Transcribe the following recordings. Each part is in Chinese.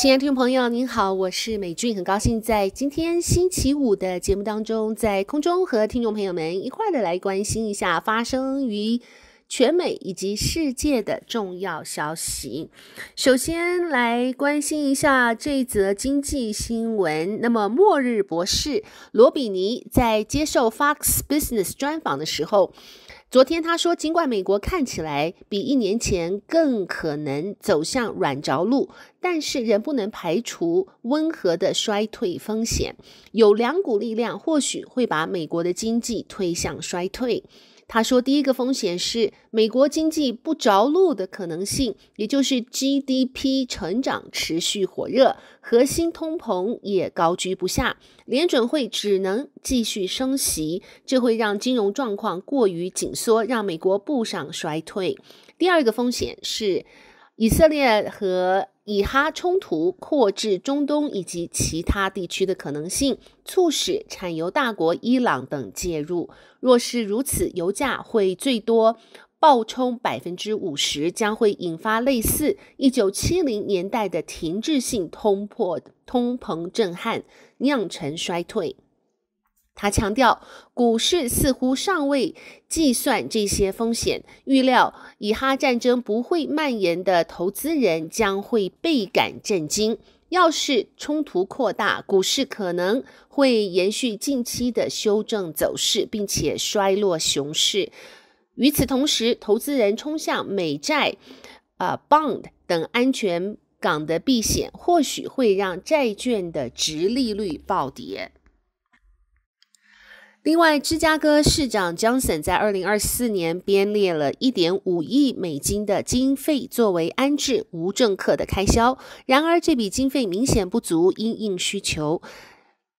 亲爱的听众朋友，您好，我是美俊，很高兴在今天星期五的节目当中，在空中和听众朋友们一块儿的来关心一下发生于全美以及世界的重要消息。首先来关心一下这则经济新闻。那么，末日博士罗比尼在接受 Fox Business 专访的时候。昨天他说，尽管美国看起来比一年前更可能走向软着陆，但是仍不能排除温和的衰退风险。有两股力量或许会把美国的经济推向衰退。他说，第一个风险是美国经济不着陆的可能性，也就是 GDP 成长持续火热，核心通膨也高居不下，联准会只能继续升息，这会让金融状况过于紧缩，让美国步上衰退。第二个风险是，以色列和。以哈冲突扩至中东以及其他地区的可能性，促使产油大国伊朗等介入。若是如此，油价会最多暴冲百分之五十，将会引发类似一九七零年代的停滞性通破通膨震撼，酿成衰退。他强调，股市似乎尚未计算这些风险，预料以哈战争不会蔓延的投资人将会倍感震惊。要是冲突扩大，股市可能会延续近期的修正走势，并且衰落熊市。与此同时，投资人冲向美债、啊 bond 等安全港的避险，或许会让债券的值利率暴跌。另外，芝加哥市长 Johnson 在二零二四年编列了一点五亿美金的经费，作为安置无政客的开销。然而，这笔经费明显不足，因应需求。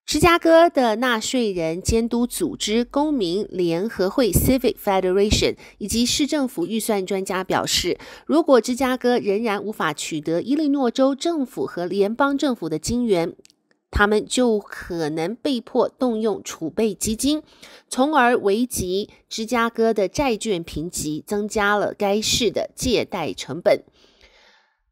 芝加哥的纳税人监督组织公民联合会 c i v i c Federation） 以及市政府预算专家表示，如果芝加哥仍然无法取得伊利诺州政府和联邦政府的金援，他们就可能被迫动用储备基金，从而危及芝加哥的债券评级，增加了该市的借贷成本。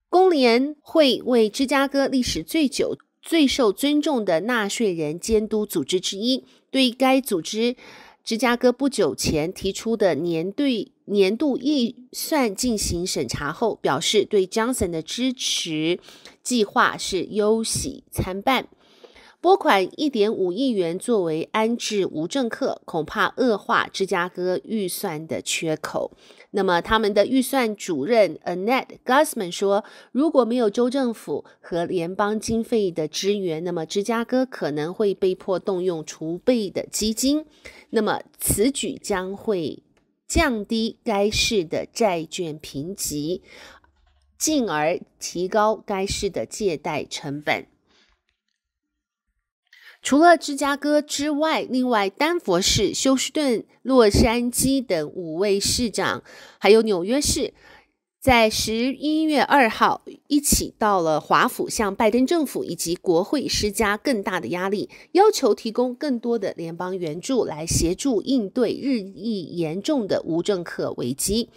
工联会为芝加哥历史最久、最受尊重的纳税人监督组织之一，对该组织芝加哥不久前提出的年对年度预算进行审查后，表示对 Johnson 的支持计划是忧喜参半。拨款一点五亿元作为安置无证客，恐怕恶化芝加哥预算的缺口。那么，他们的预算主任 Annette g u s m a n 说：“如果没有州政府和联邦经费的支援，那么芝加哥可能会被迫动用储备的基金。那么，此举将会降低该市的债券评级，进而提高该市的借贷成本。”除了芝加哥之外，另外丹佛市、休斯顿、洛杉矶等五位市长，还有纽约市，在十一月二号一起到了华府，向拜登政府以及国会施加更大的压力，要求提供更多的联邦援助来协助应对日益严重的无政客危机。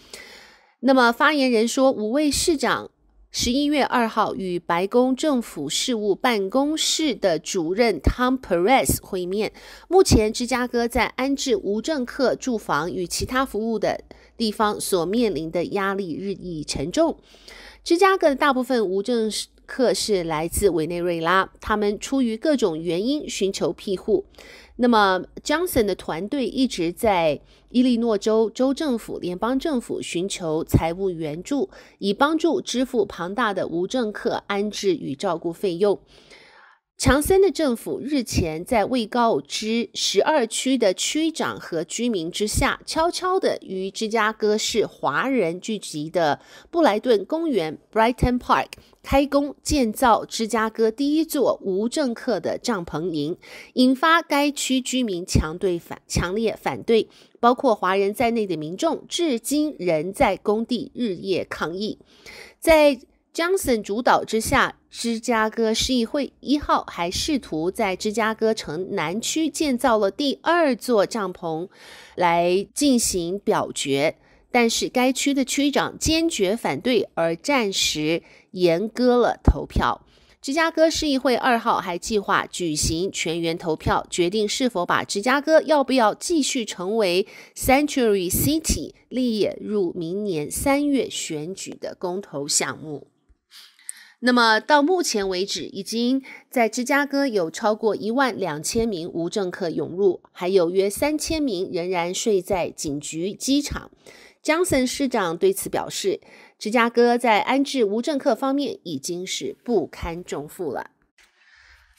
那么，发言人说，五位市长。十一月二号，与白宫政府事务办公室的主任 Tom Perez 会面。目前，芝加哥在安置无证客住房与其他服务的地方所面临的压力日益沉重。芝加哥的大部分无证客是来自委内瑞拉，他们出于各种原因寻求庇护。那么，Johnson 的团队一直在伊利诺州州政府、联邦政府寻求财务援助，以帮助支付庞大的无证客安置与照顾费用。强森的政府日前在未告知十二区的区长和居民之下，悄悄地与芝加哥市华人聚集的布莱顿公园 （Brighton Park） 开工建造芝加哥第一座无政客的帐篷营，引发该区居民强对反强烈反对，包括华人在内的民众至今仍在工地日夜抗议，在。Johnson 主导之下，芝加哥市议会一号还试图在芝加哥城南区建造了第二座帐篷来进行表决，但是该区的区长坚决反对，而暂时严搁了投票。芝加哥市议会二号还计划举行全员投票，决定是否把芝加哥要不要继续成为 Century City 列入明年三月选举的公投项目。那么到目前为止，已经在芝加哥有超过一万两千名无证客涌入，还有约三千名仍然睡在警局、机场。江森市长对此表示，芝加哥在安置无证客方面已经是不堪重负了。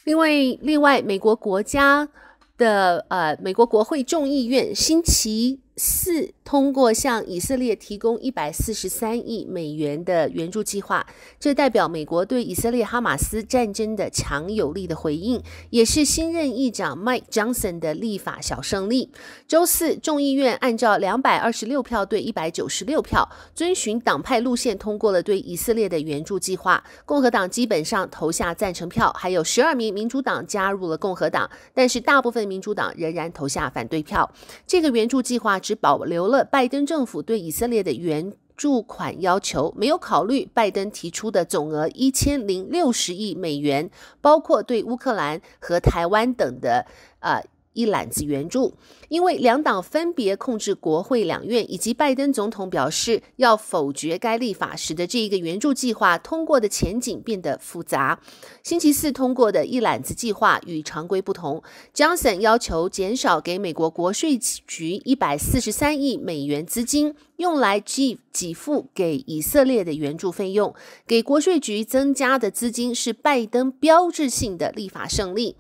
另外，另外，美国国家的呃，美国国会众议院星期四。通过向以色列提供一百四十三亿美元的援助计划，这代表美国对以色列哈马斯战争的强有力的回应，也是新任议长 Mike Johnson 的立法小胜利。周四，众议院按照两百二十六票对一百九十六票，遵循党派路线通过了对以色列的援助计划。共和党基本上投下赞成票，还有十二名民主党加入了共和党，但是大部分民主党仍然投下反对票。这个援助计划只保留了。拜登政府对以色列的援助款要求没有考虑拜登提出的总额一千零六十亿美元，包括对乌克兰和台湾等的，呃。一揽子援助，因为两党分别控制国会两院，以及拜登总统表示要否决该立法，使得这一个援助计划通过的前景变得复杂。星期四通过的一揽子计划与常规不同，Johnson 要求减少给美国国税局一百四十三亿美元资金，用来给给付给以色列的援助费用。给国税局增加的资金是拜登标志性的立法胜利。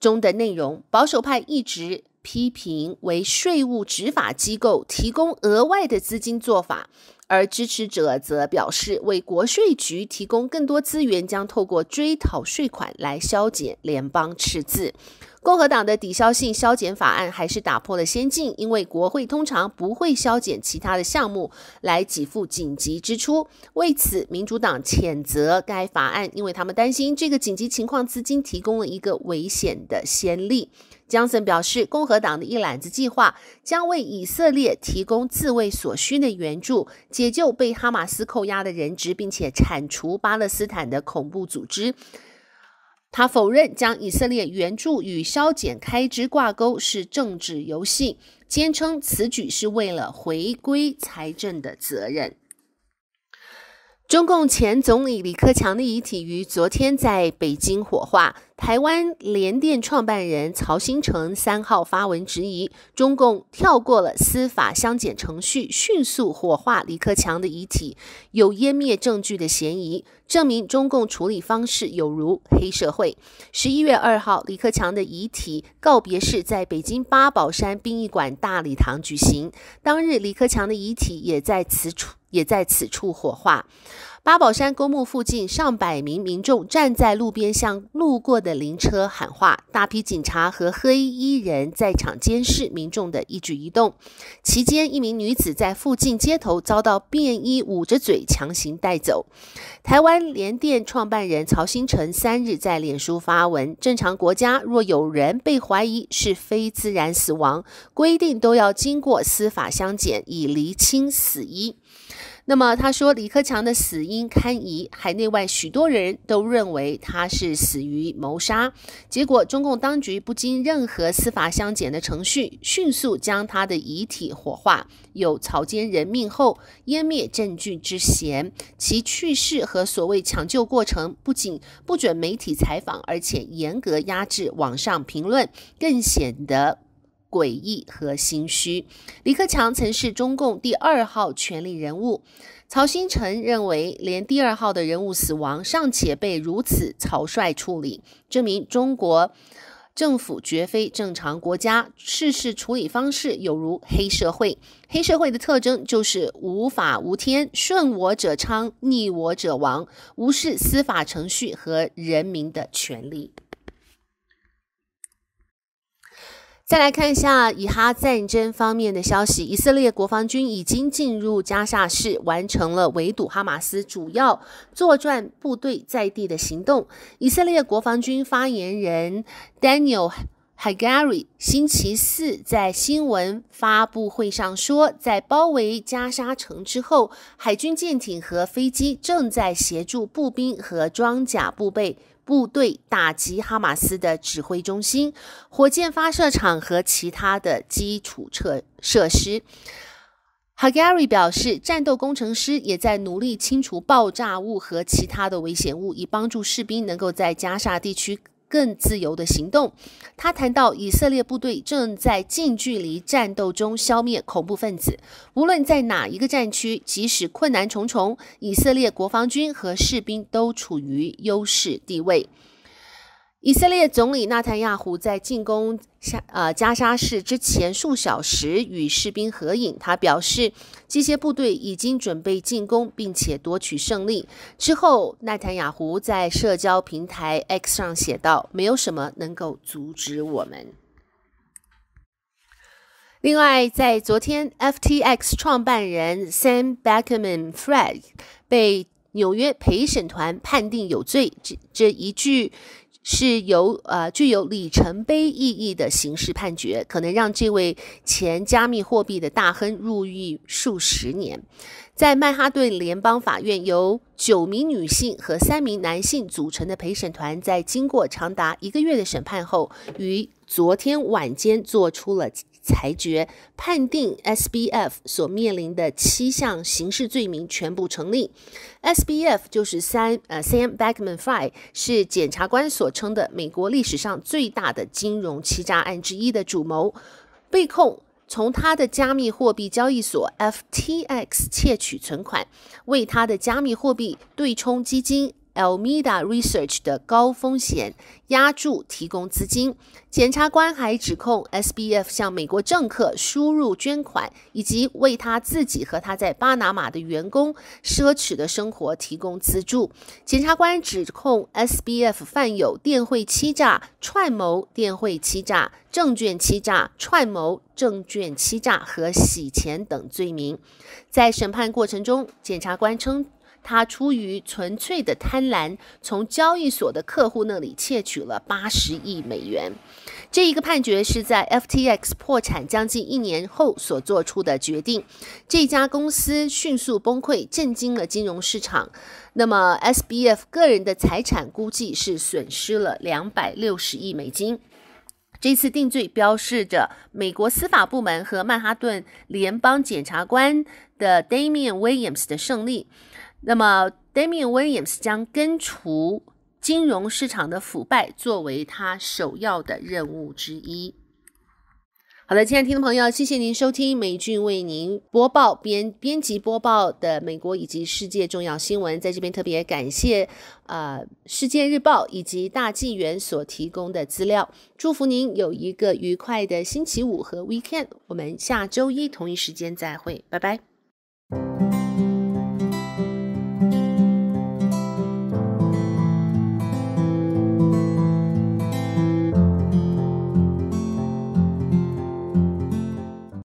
中的内容，保守派一直批评为税务执法机构提供额外的资金做法，而支持者则表示，为国税局提供更多资源将透过追讨税款来消减联邦赤字。共和党的抵消性削减法案还是打破了先进，因为国会通常不会削减其他的项目来给付紧急支出。为此，民主党谴责该法案，因为他们担心这个紧急情况资金提供了一个危险的先例。江森表示，共和党的一揽子计划将为以色列提供自卫所需的援助，解救被哈马斯扣押的人质，并且铲除巴勒斯坦的恐怖组织。他否认将以色列援助与削减开支挂钩是政治游戏，坚称此举是为了回归财政的责任。中共前总理李克强的遗体于昨天在北京火化。台湾联电创办人曹新成三号发文质疑，中共跳过了司法相检程序，迅速火化李克强的遗体，有湮灭证据的嫌疑，证明中共处理方式有如黑社会。十一月二号，李克强的遗体告别式在北京八宝山殡仪馆大礼堂举行。当日，李克强的遗体也在此处。也在此处火化。八宝山公墓附近，上百名民众站在路边向路过的灵车喊话。大批警察和黑衣人在场监视民众的一举一动。期间，一名女子在附近街头遭到便衣捂着嘴强行带走。台湾联电创办人曹星辰三日在脸书发文：正常国家若有人被怀疑是非自然死亡，规定都要经过司法相检，以厘清死因。那么他说，李克强的死因堪疑，海内外许多人都认为他是死于谋杀。结果，中共当局不经任何司法相检的程序，迅速将他的遗体火化，有草菅人命后湮灭证据之嫌。其去世和所谓抢救过程，不仅不准媒体采访，而且严格压制网上评论，更显得。诡异和心虚。李克强曾是中共第二号权力人物。曹新成认为，连第二号的人物死亡尚且被如此草率处理，证明中国政府绝非正常国家，事事处理方式有如黑社会。黑社会的特征就是无法无天，顺我者昌，逆我者亡，无视司法程序和人民的权利。再来看一下以哈战争方面的消息，以色列国防军已经进入加沙市，完成了围堵哈马斯主要作战部队在地的行动。以色列国防军发言人 Daniel。h a r 瑞星期四在新闻发布会上说，在包围加沙城之后，海军舰艇和飞机正在协助步兵和装甲部队部队打击哈马斯的指挥中心、火箭发射场和其他的基础设设施。h a r 瑞表示，战斗工程师也在努力清除爆炸物和其他的危险物，以帮助士兵能够在加沙地区。更自由的行动。他谈到，以色列部队正在近距离战斗中消灭恐怖分子。无论在哪一个战区，即使困难重重，以色列国防军和士兵都处于优势地位。以色列总理纳坦亚胡在进攻加呃加沙市之前数小时与士兵合影，他表示：“这些部队已经准备进攻，并且夺取胜利。”之后，纳坦亚胡在社交平台 X 上写道：“没有什么能够阻止我们。”另外，在昨天，FTX 创办人 Sam b a c k m a n f r a e d 被纽约陪审团判定有罪。这这一句。是由呃具有里程碑意义的刑事判决，可能让这位前加密货币的大亨入狱数十年。在曼哈顿联邦法院，由九名女性和三名男性组成的陪审团，在经过长达一个月的审判后，于昨天晚间做出了。裁决判定 S B F 所面临的七项刑事罪名全部成立。S B F 就是三呃 Sam b a c k m a n f r i e 是检察官所称的美国历史上最大的金融欺诈案之一的主谋，被控从他的加密货币交易所 FTX 窃取存款，为他的加密货币对冲基金。a l m i d a Research 的高风险押注提供资金。检察官还指控 S B F 向美国政客输入捐款，以及为他自己和他在巴拿马的员工奢侈的生活提供资助。检察官指控 S B F 犯有电汇欺诈、串谋电汇欺诈、证券欺诈、串谋证券欺诈和洗钱等罪名。在审判过程中，检察官称。他出于纯粹的贪婪，从交易所的客户那里窃取了八十亿美元。这一个判决是在 FTX 破产将近一年后所做出的决定。这家公司迅速崩溃，震惊了金融市场。那么 SBF 个人的财产估计是损失了两百六十亿美金。这次定罪标志着美国司法部门和曼哈顿联邦检察官的 Damian Williams 的胜利。那么，Damian Williams 将根除金融市场的腐败作为他首要的任务之一。好的，亲爱的听众朋友，谢谢您收听美俊为您播报编编辑播报的美国以及世界重要新闻。在这边特别感谢呃《世界日报》以及大纪元所提供的资料。祝福您有一个愉快的星期五和 weekend。我们下周一同一时间再会，拜拜。